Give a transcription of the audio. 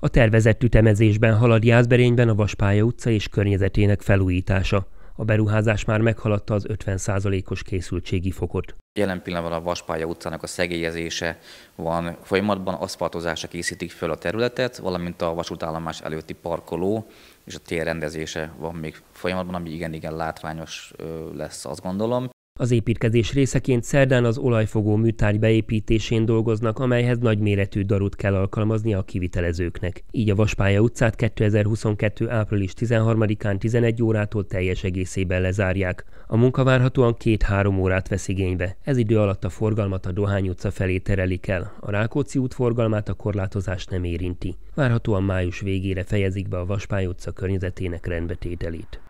A tervezett ütemezésben halad Jászberényben a Vaspálya utca és környezetének felújítása. A beruházás már meghaladta az 50%-os készültségi fokot. Jelen pillanatban a Vaspálya utcának a szegélyezése van folyamatban, aszfaltozása készítik föl a területet, valamint a vasútállomás előtti parkoló és a tér rendezése van még folyamatban, ami igen-igen látványos lesz, azt gondolom. Az építkezés részeként szerdán az olajfogó műtárgy beépítésén dolgoznak, amelyhez nagyméretű darut kell alkalmazni a kivitelezőknek. Így a Vaspálya utcát 2022. április 13-án 11 órától teljes egészében lezárják. A munka várhatóan két-három órát vesz igénybe. Ez idő alatt a forgalmat a Dohány utca felé terelik el. A Rákóczi út forgalmát a korlátozás nem érinti. Várhatóan május végére fejezik be a Vaspály utca környezetének rendbetételét.